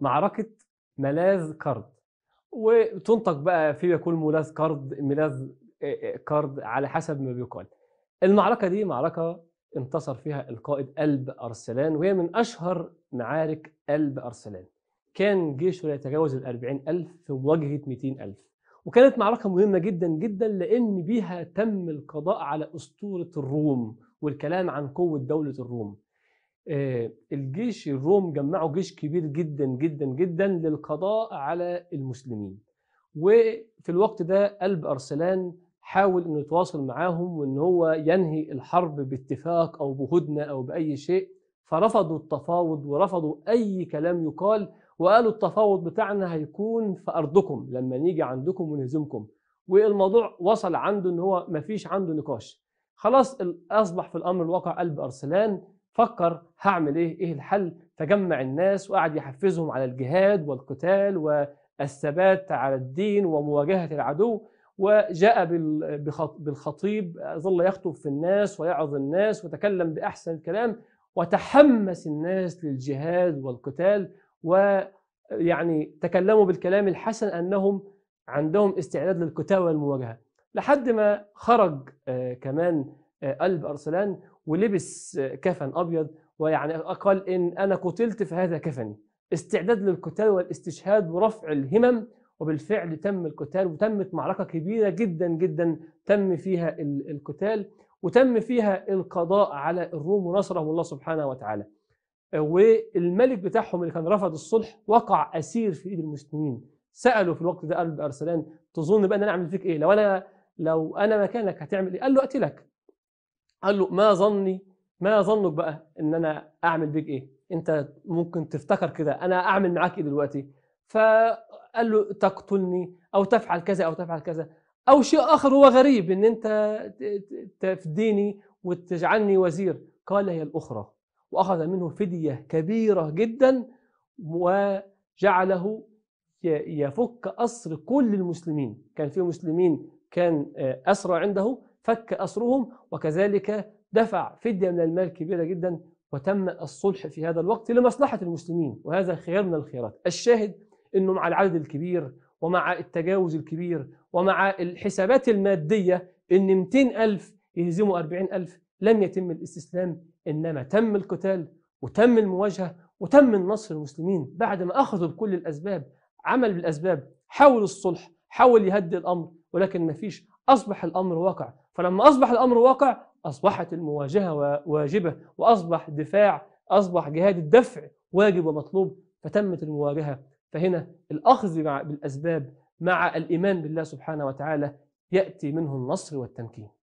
معركة ملاذ كارد وتنطق بقى في يكون ملاذ كارد ملاذ كارد على حسب ما بيقال المعركة دي معركة انتصر فيها القائد قلب أرسلان وهي من أشهر معارك قلب أرسلان كان جيشه لا يتجاوز ال 40000 في مواجهة 200000 وكانت معركة مهمة جدا جدا لأن بيها تم القضاء على أسطورة الروم والكلام عن قوة دولة الروم آه، الجيش الروم جمعوا جيش كبير جدا جدا جدا للقضاء على المسلمين وفي الوقت ده قلب أرسلان حاول انه يتواصل معاهم وان هو ينهي الحرب باتفاق او بهدنه او باي شيء فرفضوا التفاوض ورفضوا اي كلام يقال وقالوا التفاوض بتاعنا هيكون في ارضكم لما نيجي عندكم ونهزمكم والموضوع وصل عنده ان هو مفيش عنده نقاش خلاص اصبح في الامر الواقع قلب ارسلان فكر هعمل ايه ايه الحل فجمع الناس وقعد يحفزهم على الجهاد والقتال والثبات على الدين ومواجهه العدو وجاء بالخطيب ظل يخطب في الناس ويعظ الناس وتكلم باحسن الكلام وتحمس الناس للجهاد والقتال ويعني تكلموا بالكلام الحسن انهم عندهم استعداد للقتال والمواجهه لحد ما خرج آه، كمان آه، قلب ارسلان ولبس كفن ابيض ويعني قال ان انا قتلت فهذا كفني استعداد للقتال والاستشهاد ورفع الهمم وبالفعل تم القتال وتمت معركه كبيره جدا جدا تم فيها القتال وتم فيها القضاء على الروم ونصرهم الله سبحانه وتعالى والملك بتاعهم اللي كان رفض الصلح وقع اسير في ايد المسلمين ساله في الوقت ده قلب ارسلان تظن بقى ان انا اعمل فيك ايه لو انا لو انا مكانك هتعمل ايه قال له اقتلك قال له ما ظني ما ظنك بقى ان انا اعمل بيك ايه انت ممكن تفتكر كده انا اعمل معاك ايه دلوقتي فقال له تقتلني او تفعل كذا او تفعل كذا او شيء اخر هو غريب ان انت تفديني وتجعلني وزير قال هي الاخرى واخذ منه فديه كبيره جدا وجعله يفك اسر كل المسلمين كان في مسلمين كان آه، اسرى عنده فك أسرهم وكذلك دفع فدية من المال كبيرة جدا وتم الصلح في هذا الوقت لمصلحة المسلمين وهذا خيار من الخيارات الشاهد أنه مع العدد الكبير ومع التجاوز الكبير ومع الحسابات المادية أن 200 ألف يهزموا 40 ألف لم يتم الاستسلام إنما تم القتال وتم المواجهة وتم النصر المسلمين بعد ما أخذوا بكل الأسباب عمل بالأسباب حاول الصلح حاول يهدي الأمر ولكن مفيش أصبح الأمر واقع فلما أصبح الأمر واقع أصبحت المواجهة واجبة وأصبح دفاع أصبح جهاد الدفع واجب ومطلوب فتمت المواجهة فهنا الأخذ بالأسباب مع الإيمان بالله سبحانه وتعالى يأتي منه النصر والتمكين